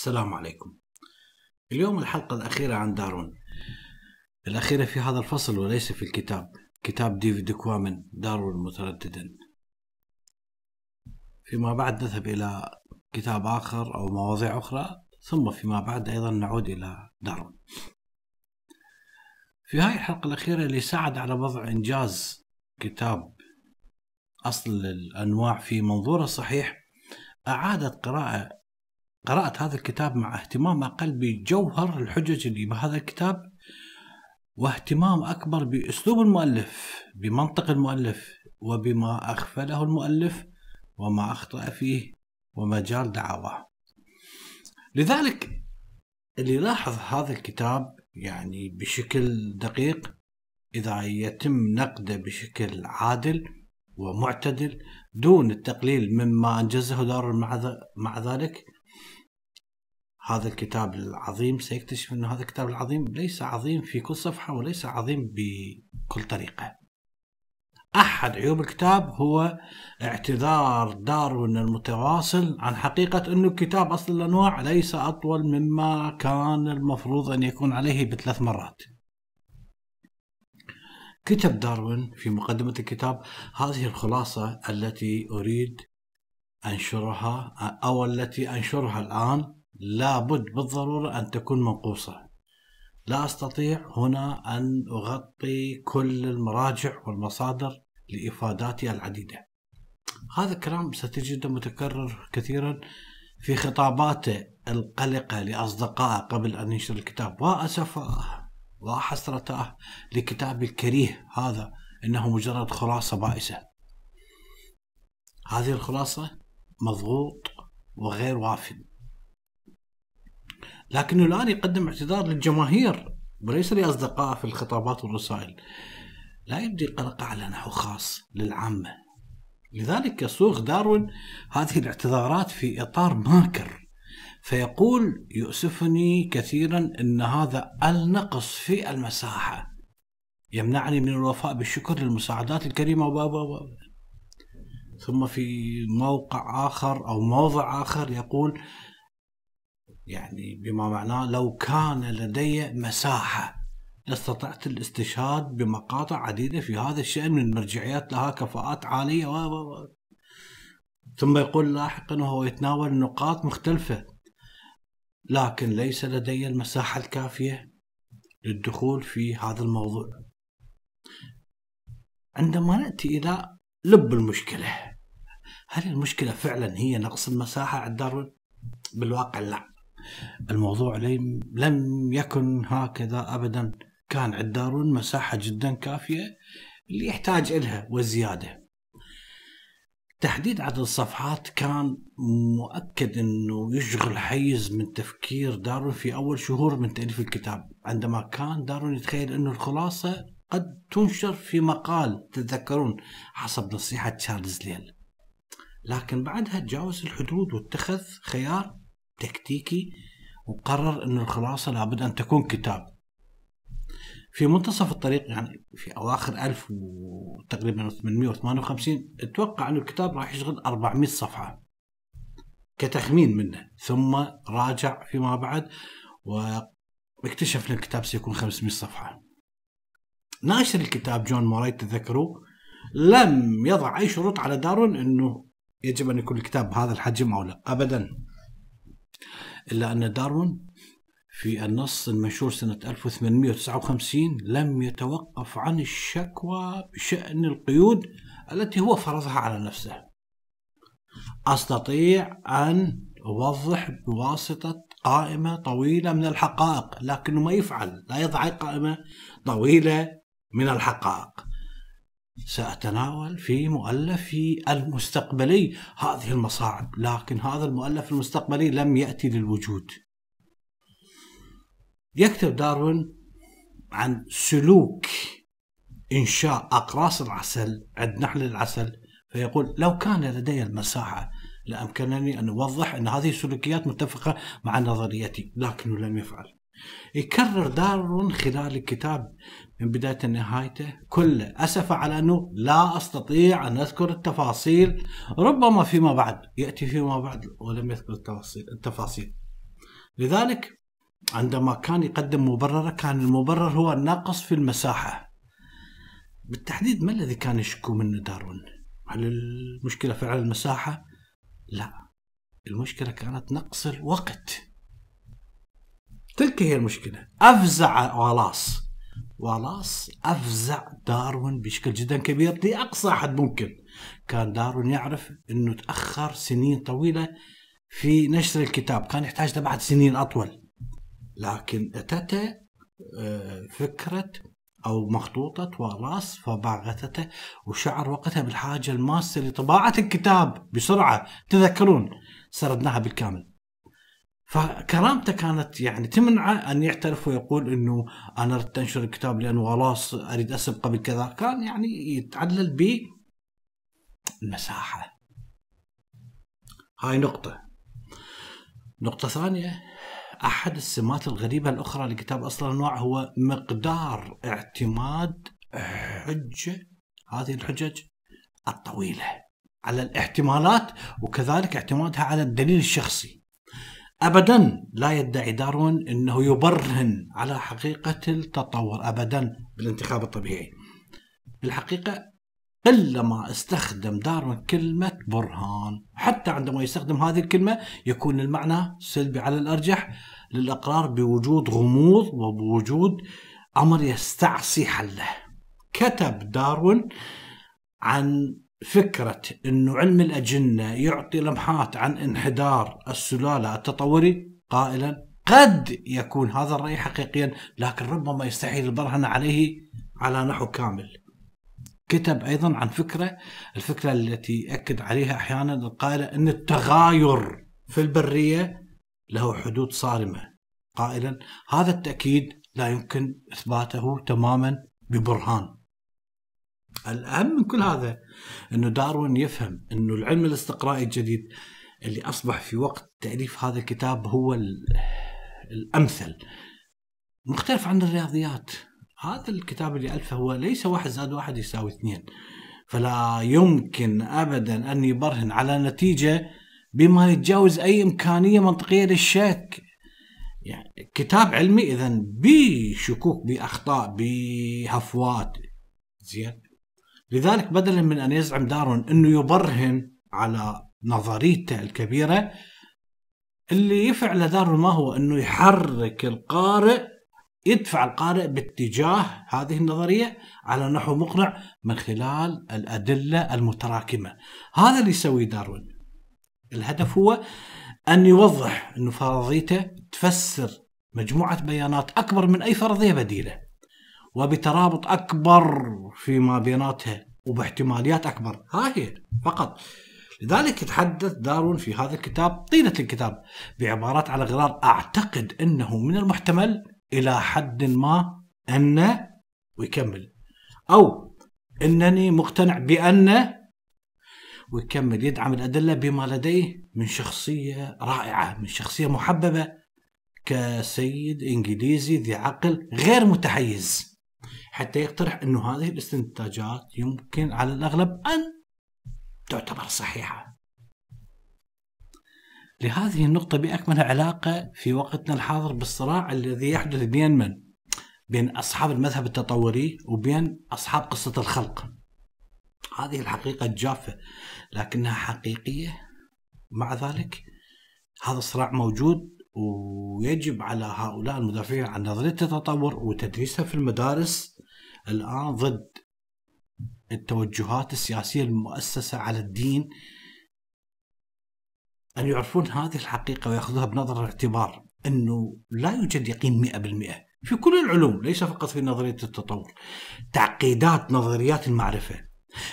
السلام عليكم اليوم الحلقة الأخيرة عن دارون الأخيرة في هذا الفصل وليس في الكتاب كتاب ديفيد كوامن دارون مترددا فيما بعد نذهب إلى كتاب آخر أو مواضيع أخرى ثم فيما بعد أيضا نعود إلى دارون في هاي الحلقة الأخيرة اللي ساعد على وضع إنجاز كتاب أصل الأنواع في منظوره الصحيح أعادت قراءة قرأت هذا الكتاب مع اهتمام أقل بجوهر الحجج اللي بهذا الكتاب واهتمام أكبر بأسلوب المؤلف بمنطق المؤلف وبما أغفله المؤلف وما أخطأ فيه ومجال دعواه لذلك اللي لاحظ هذا الكتاب يعني بشكل دقيق إذا يتم نقده بشكل عادل ومعتدل دون التقليل مما أنجزه دار مع ذلك هذا الكتاب العظيم سيكتشف أن هذا الكتاب العظيم ليس عظيم في كل صفحة وليس عظيم بكل طريقة أحد عيوب الكتاب هو اعتذار داروين المتواصل عن حقيقة أن الكتاب أصل الأنواع ليس أطول مما كان المفروض أن يكون عليه بثلاث مرات كتب داروين في مقدمة الكتاب هذه الخلاصة التي أريد أنشرها أو التي أنشرها الآن لابد بالضرورة أن تكون منقوصة لا أستطيع هنا أن أغطي كل المراجع والمصادر لإفاداتي العديدة هذا الكلام ستجده متكرر كثيرا في خطاباته القلقة لأصدقائه قبل أن ينشر الكتاب وأسفه وحسرته لكتاب الكريه هذا إنه مجرد خلاصة بائسة هذه الخلاصة مضغوط وغير وافد لكنه الان يقدم اعتذار للجماهير وليس لاصدقائه في الخطابات والرسائل. لا يبدي قلقه على نحو خاص للعامه. لذلك يصوغ داروين هذه الاعتذارات في اطار ماكر فيقول يؤسفني كثيرا ان هذا النقص في المساحه يمنعني من الوفاء بالشكر للمساعدات الكريمه و ثم في موقع اخر او موضع اخر يقول يعني بما معناه لو كان لدي مساحة لاستطعت الاستشهاد بمقاطع عديدة في هذا الشأن من مرجعيات لها كفاءات عالية و... و... ثم يقول لاحقا وهو يتناول نقاط مختلفة لكن ليس لدي المساحة الكافية للدخول في هذا الموضوع عندما نأتي إلى لب المشكلة هل المشكلة فعلا هي نقص المساحة عند الدار بالواقع لا الموضوع لم يكن هكذا ابدا كان عند دارون مساحه جدا كافيه اللي يحتاج إلها وزياده تحديد عدد الصفحات كان مؤكد انه يشغل حيز من تفكير دارون في اول شهور من تاليف الكتاب عندما كان دارون يتخيل انه الخلاصه قد تنشر في مقال تتذكرون حسب نصيحه تشارلز ليل لكن بعدها تجاوز الحدود واتخذ خيار تكتيكي وقرر انه الخلاصه لابد ان تكون كتاب في منتصف الطريق يعني في اواخر 1000 وتقريبا 858 اتوقع انه الكتاب راح يشغل 400 صفحه كتخمين منه ثم راجع فيما بعد واكتشف ان الكتاب سيكون 500 صفحه ناشر الكتاب جون موراي تذكروا لم يضع اي شروط على دارون انه يجب ان يكون الكتاب بهذا الحجم او لا ابدا إلا أن داروين في النص المنشور سنة 1859 لم يتوقف عن الشكوى بشأن القيود التي هو فرضها على نفسه أستطيع أن أوضح بواسطة قائمة طويلة من الحقائق لكنه ما يفعل لا يضع قائمة طويلة من الحقائق سأتناول في مؤلفي المستقبلي هذه المصاعب لكن هذا المؤلف المستقبلي لم يأتي للوجود يكتب داروين عن سلوك إنشاء أقراص العسل عند نحل العسل فيقول لو كان لدي المساحة لأمكنني أن أوضح أن هذه السلوكيات متفقة مع نظريتي لكنه لم يفعل يكرر دارون خلال الكتاب من بدايته لنهايته كله أسف على أنه لا أستطيع أن أذكر التفاصيل ربما فيما بعد يأتي فيما بعد ولم يذكر التفاصيل, التفاصيل. لذلك عندما كان يقدم مبررة كان المبرر هو الناقص في المساحة بالتحديد ما الذي كان يشكو منه دارون هل المشكلة فعلا المساحة لا المشكلة كانت نقص الوقت تلك هي المشكلة أفزع غلاص ولاس افزع داروين بشكل جدا كبير لاقصى حد ممكن كان داروين يعرف انه تاخر سنين طويله في نشر الكتاب كان يحتاج بعد سنين اطول لكن اتته آه، فكره او مخطوطه وراس فباغتته وشعر وقتها بالحاجه الماسه لطباعه الكتاب بسرعه تذكرون سردناها بالكامل فكرامته كانت يعني تمنعه ان يعترف ويقول انه انا اردت انشر الكتاب لانه خلاص اريد قبل كذا كان يعني يتعلل ب المساحة هاي نقطة نقطة ثانية أحد السمات الغريبة الأخرى لكتاب أصل الأنواع هو مقدار اعتماد حجة هذه الحجج الطويلة على الاحتمالات وكذلك اعتمادها على الدليل الشخصي ابدا لا يدعي دارون انه يبرهن على حقيقه التطور ابدا بالانتخاب الطبيعي. الحقيقه الا ما استخدم دارون كلمه برهان، حتى عندما يستخدم هذه الكلمه يكون المعنى سلبي على الارجح للاقرار بوجود غموض وبوجود امر يستعصي حله. كتب دارون عن فكرة أنه علم الأجنة يعطي لمحات عن انحدار السلالة التطوري قائلا قد يكون هذا الرأي حقيقيا لكن ربما يستحيل البرهنة عليه على نحو كامل كتب أيضا عن فكرة الفكرة التي أكد عليها أحيانا القائلة أن التغاير في البرية له حدود صارمة قائلا هذا التأكيد لا يمكن إثباته تماما ببرهان الأهم من كل هذا أنه داروين يفهم أنه العلم الاستقرائي الجديد اللي أصبح في وقت تأليف هذا الكتاب هو الأمثل مختلف عن الرياضيات هذا الكتاب اللي ألفه هو ليس واحد زائد واحد يساوي اثنين فلا يمكن أبدا أن يبرهن على نتيجة بما يتجاوز أي إمكانية منطقية للشك يعني كتاب علمي إذا بشكوك بأخطاء بهفوات زين لذلك بدلا من أن يزعم دارون أنه يبرهن على نظريته الكبيرة اللي يفعله دارون ما هو أنه يحرك القارئ يدفع القارئ باتجاه هذه النظرية على نحو مقنع من خلال الأدلة المتراكمة هذا اللي يسويه دارون الهدف هو أن يوضح انه فرضيته تفسر مجموعة بيانات أكبر من أي فرضية بديلة وبترابط أكبر فيما بيناتها وباحتماليات أكبر ها هي فقط لذلك يتحدث دارون في هذا الكتاب طيلة الكتاب بعبارات على غرار أعتقد أنه من المحتمل إلى حد ما أن ويكمل أو أنني مقتنع بأن ويكمل يدعم الأدلة بما لديه من شخصية رائعة من شخصية محببة كسيد إنجليزي ذي عقل غير متحيز حتى يقترح أنه هذه الاستنتاجات يمكن على الأغلب أن تعتبر صحيحة لهذه النقطة بأكملها علاقة في وقتنا الحاضر بالصراع الذي يحدث بين من؟ بين أصحاب المذهب التطوري وبين أصحاب قصة الخلق هذه الحقيقة الجافة لكنها حقيقية مع ذلك هذا الصراع موجود ويجب على هؤلاء المدافعين عن نظرية التطور وتدريسها في المدارس الآن ضد التوجهات السياسية المؤسسة على الدين أن يعرفون هذه الحقيقة ويأخذوها بنظر الاعتبار أنه لا يوجد يقين 100% في كل العلوم ليس فقط في نظرية التطور تعقيدات نظريات المعرفة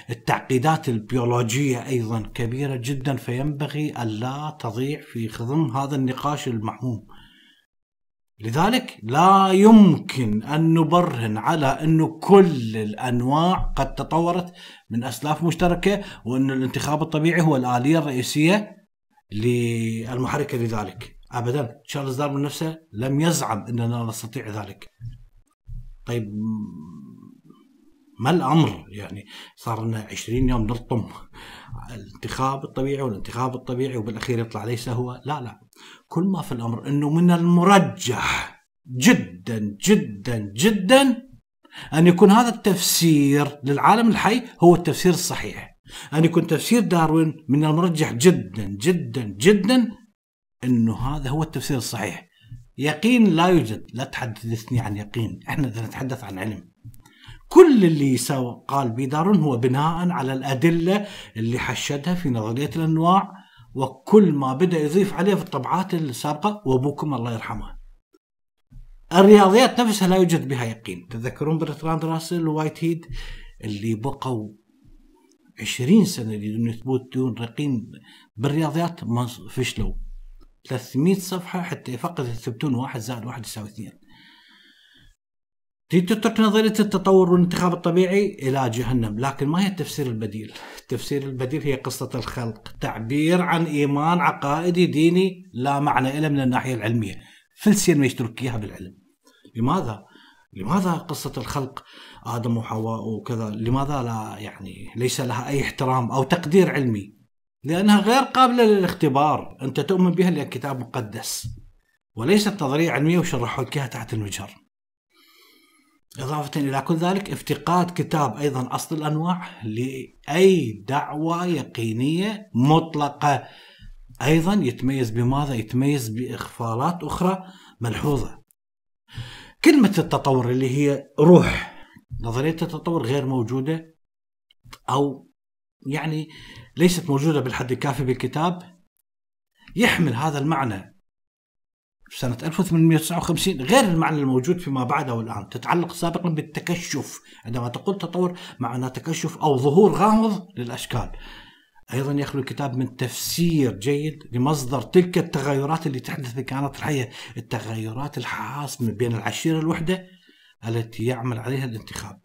التعقيدات البيولوجية أيضا كبيرة جدا فينبغي ألا تضيع في خضم هذا النقاش المحموم لذلك لا يمكن أن نبرهن على أن كل الأنواع قد تطورت من أسلاف مشتركة وأن الانتخاب الطبيعي هو الآلية الرئيسية للمحركة لذلك أبدا تشارلز داروين نفسه لم يزعم أننا نستطيع ذلك طيب ما الامر يعني صار لنا 20 يوم نلطم الانتخاب الطبيعي والانتخاب الطبيعي وبالاخير يطلع ليس هو لا لا كل ما في الامر انه من المرجح جدا جدا جدا ان يكون هذا التفسير للعالم الحي هو التفسير الصحيح ان يكون تفسير داروين من المرجح جدا جدا جدا انه هذا هو التفسير الصحيح يقين لا يوجد لا تحدثني عن يقين احنا نتحدث عن علم كل اللي سوى قال بيدارون هو بناء على الأدلة اللي حشدها في نظرية الأنواع وكل ما بدأ يضيف عليه في الطبعات السابقة وأبوكم الله يرحمه الرياضيات نفسها لا يوجد بها يقين تذكرون برتراند راسل ووايت هيد اللي بقوا 20 سنة يريدون يثبتون يقين بالرياضيات ما فشلوا 300 صفحة حتى فقط يثبتون واحد زائد واحد يساوي اثنين تترك نظريه التطور والانتخاب الطبيعي الى جهنم، لكن ما هي التفسير البديل؟ التفسير البديل هي قصه الخلق، تعبير عن ايمان عقائدي ديني لا معنى له من الناحيه العلميه. فلسيا ما يشترك اياها بالعلم. لماذا؟ لماذا قصه الخلق ادم وحواء وكذا، لماذا لا يعني ليس لها اي احترام او تقدير علمي؟ لانها غير قابله للاختبار، انت تؤمن بها لان كتاب مقدس. وليست نظريه علميه وشرحوا لك اياها تحت المجهر. إضافة إلى كل ذلك افتقاد كتاب أيضا أصل الأنواع لأي دعوة يقينية مطلقة أيضا يتميز بماذا؟ يتميز بإخفاقات أخرى ملحوظة كلمة التطور اللي هي روح نظرية التطور غير موجودة أو يعني ليست موجودة بالحد الكافي بالكتاب يحمل هذا المعنى سنة 1859 غير المعنى الموجود فيما بعد أو الآن تتعلق سابقا بالتكشف عندما تقول تطور معنى تكشف أو ظهور غامض للأشكال أيضا يخلو الكتاب من تفسير جيد لمصدر تلك التغيرات اللي تحدث في الكائنات الحية التغيرات الحاسمة بين العشيرة الوحدة التي يعمل عليها الانتخاب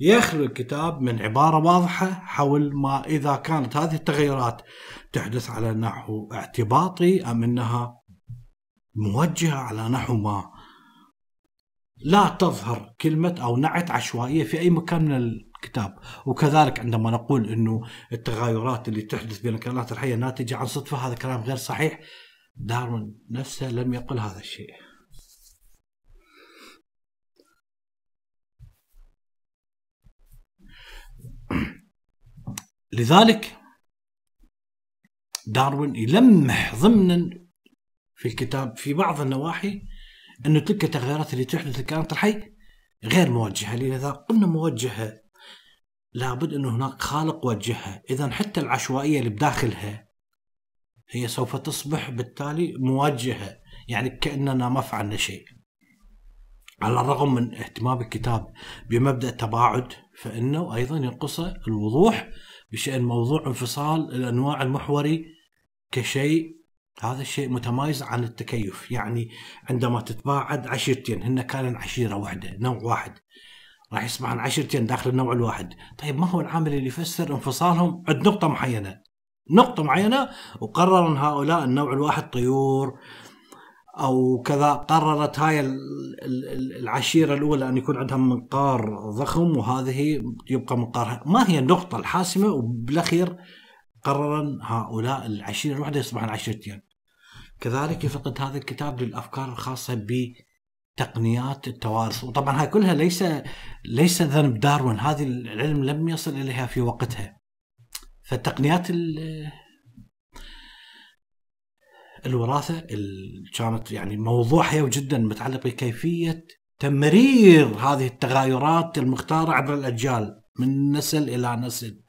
يخلو الكتاب من عبارة واضحة حول ما إذا كانت هذه التغيرات تحدث على نحو اعتباطي أم أنها موجهة على نحو ما لا تظهر كلمة أو نعت عشوائية في أي مكان من الكتاب وكذلك عندما نقول أنه التغايرات اللي تحدث بين الكائنات الحية ناتجة عن صدفة هذا كلام غير صحيح دارون نفسه لم يقل هذا الشيء لذلك داروين يلمح ضمن في الكتاب في بعض النواحي أن تلك التغيرات اللي تحدث في الكائنات الحي غير موجهة لذا قلنا موجهة لابد أن هناك خالق وجهها إذا حتى العشوائية اللي بداخلها هي سوف تصبح بالتالي موجهة يعني كأننا ما فعلنا شيء على الرغم من اهتمام الكتاب بمبدأ التباعد فإنه أيضا ينقص الوضوح بشأن موضوع انفصال الأنواع المحوري كشيء هذا الشيء متميز عن التكيف يعني عندما تتباعد عشيرتين هن كانن عشيره واحده نوع واحد راح يسمع عشيرتين داخل النوع الواحد طيب ما هو العامل اللي يفسر انفصالهم عند نقطه معينه نقطة معينة وقرر ان هؤلاء النوع الواحد طيور او كذا قررت هاي العشيرة الاولى ان يكون عندها منقار ضخم وهذه يبقى منقارها ما هي النقطة الحاسمة وبالاخير قررا هؤلاء العشيرة الواحدة يصبحن عشرتين كذلك يفقد هذا الكتاب للأفكار الخاصة ب تقنيات التوارث وطبعا هاي كلها ليس ليس ذنب داروين هذه العلم لم يصل اليها في وقتها فالتقنيات الوراثه اللي كانت يعني موضوع حيوي جدا متعلق بكيفيه تمرير هذه التغايرات المختاره عبر الاجيال من نسل الى نسل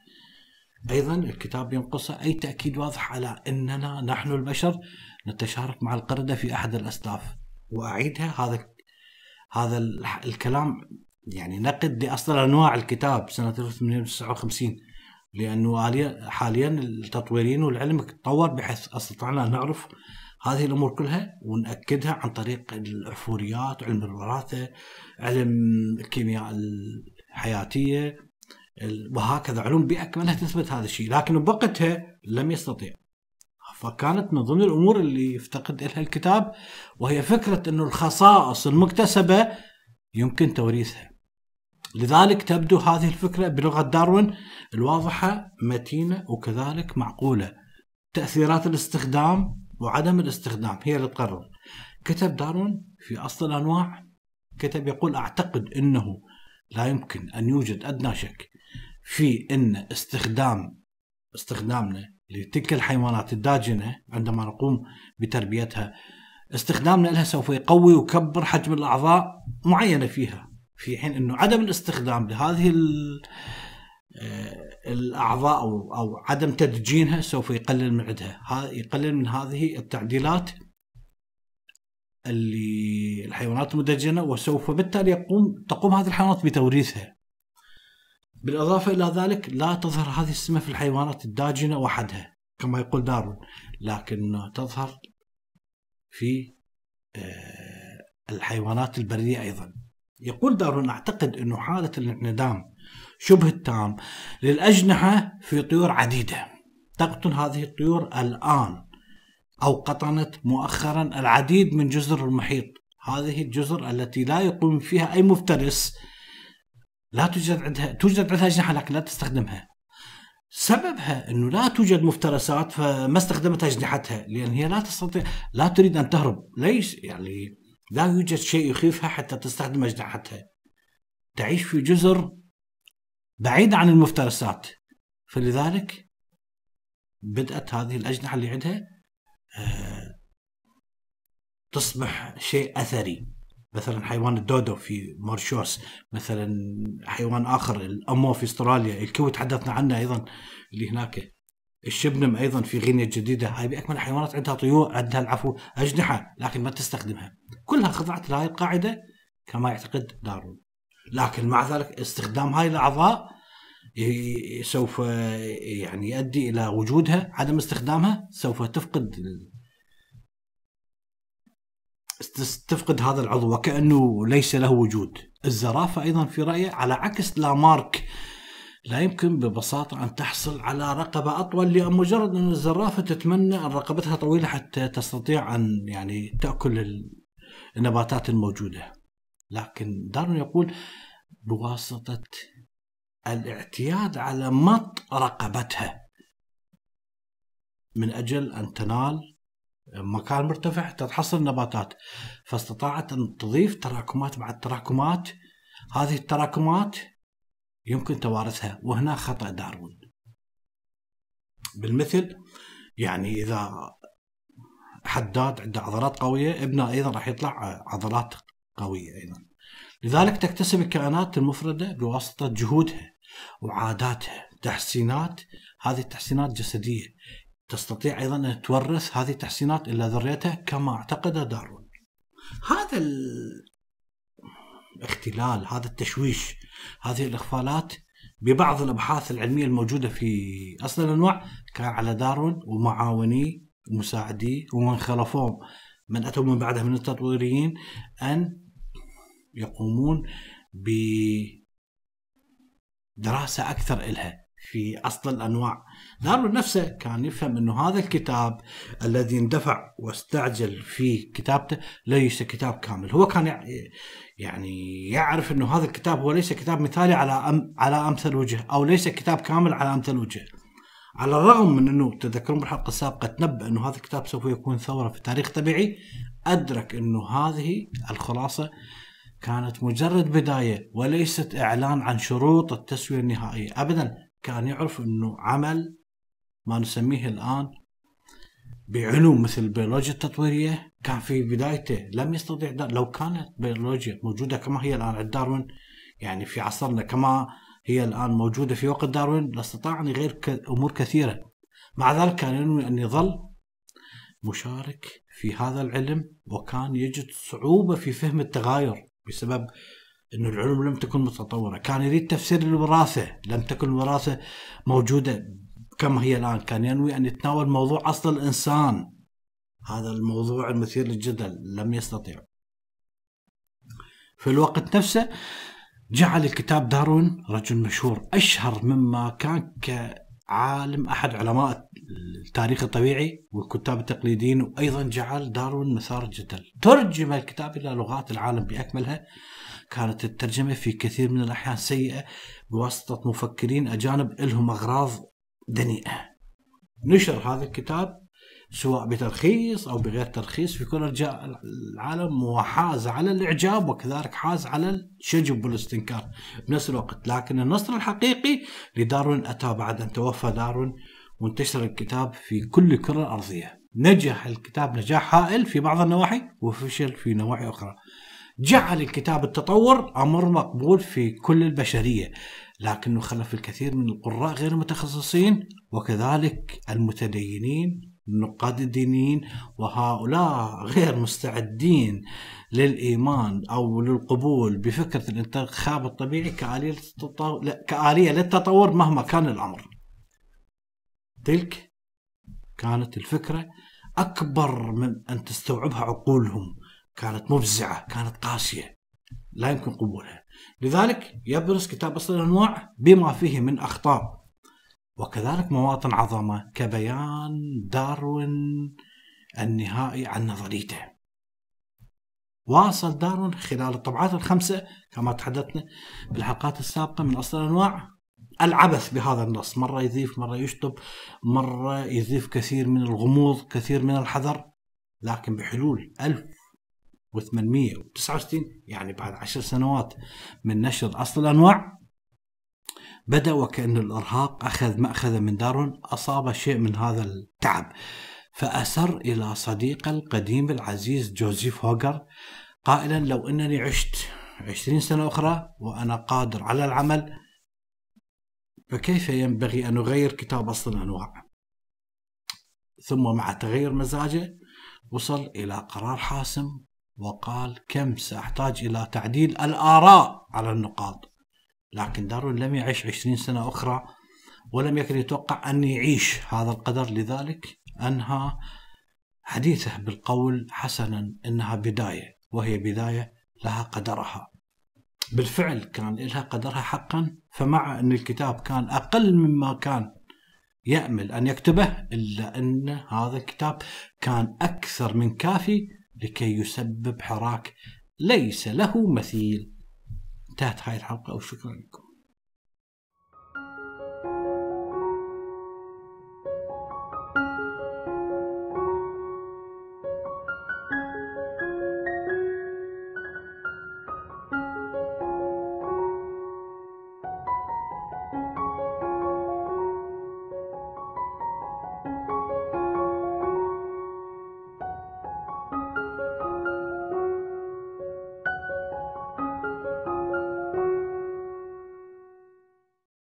ايضا الكتاب ينقصه اي تاكيد واضح على اننا نحن البشر نتشارك مع القرده في احد الاسلاف واعيدها هذا هذا الكلام يعني نقد لاصل انواع الكتاب سنه 1859 لانه حاليا التطويرين والعلم تطور بحيث استطعنا ان نعرف هذه الامور كلها وناكدها عن طريق الاحفوريات علم الوراثه علم الكيمياء الحياتيه وهكذا علوم باكملها تثبت هذا الشيء لكن بوقتها لم يستطيع فكانت من ضمن الأمور اللي يفتقد إلها الكتاب وهي فكرة أن الخصائص المكتسبة يمكن توريثها لذلك تبدو هذه الفكرة بلغة داروين الواضحة متينة وكذلك معقولة تأثيرات الاستخدام وعدم الاستخدام هي اللي تقرر كتب داروين في أصل الأنواع كتب يقول أعتقد أنه لا يمكن أن يوجد أدنى شك في ان استخدام استخدامنا لتلك الحيوانات الداجنه عندما نقوم بتربيتها استخدامنا لها سوف يقوي ويكبر حجم الاعضاء معينه فيها في حين انه عدم الاستخدام لهذه آه، الاعضاء او او عدم تدجينها سوف يقلل من عدها يقلل من هذه التعديلات اللي الحيوانات المدجنه وسوف بالتالي يقوم تقوم هذه الحيوانات بتوريثها بالإضافة إلى ذلك لا تظهر هذه السمة في الحيوانات الداجنة وحدها كما يقول داروين لكن تظهر في آه، الحيوانات البرية أيضا يقول داروين أعتقد أنه حالة الانعدام شبه التام للأجنحة في طيور عديدة تقطن هذه الطيور الآن أو قطنت مؤخرا العديد من جزر المحيط هذه الجزر التي لا يقوم فيها أي مفترس لا توجد عندها توجد عندها أجنحة لكن لا تستخدمها سببها انه لا توجد مفترسات فما استخدمت اجنحتها لان هي لا تستطيع لا تريد ان تهرب ليش يعني لا يوجد شيء يخيفها حتى تستخدم اجنحتها تعيش في جزر بعيدة عن المفترسات فلذلك بدأت هذه الأجنحة اللي عندها آه، تصبح شيء أثري مثلا حيوان الدودو في مارشوس مثلا حيوان اخر الامو في استراليا الكوي تحدثنا عنه ايضا اللي هناك الشبنم ايضا في غينيا الجديده هاي باكمل الحيوانات عندها طيور عندها العفو اجنحه لكن ما تستخدمها كلها خضعت لهذه القاعده كما يعتقد دارون لكن مع ذلك استخدام هاي الاعضاء سوف يعني يؤدي الى وجودها عدم استخدامها سوف تفقد تفقد هذا العضو وكأنه ليس له وجود الزرافة أيضا في رأيه على عكس لامارك لا يمكن ببساطة أن تحصل على رقبة أطول لمجرد أن الزرافة تتمنى أن رقبتها طويلة حتى تستطيع أن يعني تأكل النباتات الموجودة لكن دارون يقول بواسطة الاعتياد على مط رقبتها من أجل أن تنال مكان مرتفع تحصل نباتات فاستطاعت ان تضيف تراكمات بعد تراكمات هذه التراكمات يمكن توارثها وهنا خطا داروين بالمثل يعني اذا حداد عنده عضلات قويه ابنه ايضا راح يطلع عضلات قويه ايضا لذلك تكتسب الكائنات المفرده بواسطه جهودها وعاداتها تحسينات هذه التحسينات جسديه تستطيع أيضا أن تورث هذه التحسينات إلى ذريتها كما اعتقد داروين هذا الاختلال هذا التشويش هذه الإخفالات ببعض الأبحاث العلمية الموجودة في أصل الأنواع كان على داروين ومعاونيه ومساعديه ومن خلفهم من أتوا من بعده من التطويريين أن يقومون بدراسة أكثر إلها في أصل الأنواع دارون نفسه كان يفهم انه هذا الكتاب الذي اندفع واستعجل في كتابته ليس كتاب كامل، هو كان يعني يعرف انه هذا الكتاب هو ليس كتاب مثالي على أم على امثل وجه او ليس كتاب كامل على امثل وجه. على الرغم من انه تذكرون بالحلقه السابقه تنبأ انه هذا الكتاب سوف يكون ثوره في التاريخ الطبيعي، ادرك انه هذه الخلاصه كانت مجرد بدايه وليست اعلان عن شروط التسويه النهائيه، ابدا كان يعرف انه عمل ما نسميه الآن بعلوم مثل البيولوجيا التطويرية كان في بدايته لم يستطيع لو كانت بيولوجيا موجودة كما هي الآن عند داروين يعني في عصرنا كما هي الآن موجودة في وقت داروين لاستطاع أن يغير أمور كثيرة مع ذلك كان ينوي أن يظل مشارك في هذا العلم وكان يجد صعوبة في فهم التغاير بسبب أن العلوم لم تكن متطورة كان يريد تفسير الوراثة لم تكن الوراثة موجودة كما هي الآن كان ينوي أن يتناول موضوع أصل الإنسان هذا الموضوع المثير للجدل لم يستطيع في الوقت نفسه جعل الكتاب داروين رجل مشهور أشهر مما كان كعالم أحد علماء التاريخ الطبيعي والكتاب التقليديين وأيضا جعل داروين مثار جدل ترجم الكتاب إلى لغات العالم بأكملها كانت الترجمة في كثير من الأحيان سيئة بواسطة مفكرين أجانب لهم أغراض دنيئة نشر هذا الكتاب سواء بترخيص أو بغير ترخيص في كل أرجاء العالم وحاز على الإعجاب وكذلك حاز على الشجب والاستنكار بنفس الوقت لكن النصر الحقيقي لداروين أتى بعد أن توفى داروين وانتشر الكتاب في كل الكرة الأرضية نجح الكتاب نجاح هائل في بعض النواحي وفشل في نواحي أخرى جعل الكتاب التطور أمر مقبول في كل البشرية لكنه خلف الكثير من القراء غير المتخصصين وكذلك المتدينين النقاد الدينيين وهؤلاء غير مستعدين للإيمان أو للقبول بفكرة الانتخاب الطبيعي كآلية للتطور, كآلية للتطور مهما كان الأمر تلك كانت الفكرة أكبر من أن تستوعبها عقولهم كانت مفزعة كانت قاسية لا يمكن قبولها لذلك يبرز كتاب أصل الأنواع بما فيه من أخطاء وكذلك مواطن عظمة كبيان داروين النهائي عن نظريته واصل داروين خلال الطبعات الخمسة كما تحدثنا بالحلقات السابقة من أصل الأنواع العبث بهذا النص مرة يضيف مرة يشطب مرة يضيف كثير من الغموض كثير من الحذر لكن بحلول 1000 و869 يعني بعد عشر سنوات من نشر أصل الأنواع بدأ وكأن الإرهاق أخذ ماخذه من دار أصاب شيء من هذا التعب فأسر إلى صديقه القديم العزيز جوزيف هوجر قائلا لو أنني عشت عشرين سنة أخرى وأنا قادر على العمل فكيف ينبغي أن أغير كتاب أصل الأنواع ثم مع تغير مزاجه وصل إلى قرار حاسم وقال كم سأحتاج إلى تعديل الآراء على النقاط لكن داروين لم يعش عشرين سنة أخرى ولم يكن يتوقع أن يعيش هذا القدر لذلك أنهى حديثه بالقول حسنا إنها بداية وهي بداية لها قدرها بالفعل كان لها قدرها حقا فمع أن الكتاب كان أقل مما كان يأمل أن يكتبه إلا أن هذا الكتاب كان أكثر من كافي لكي يسبب حراك ليس له مثيل انتهت هاي الحلقة وشكرا لكم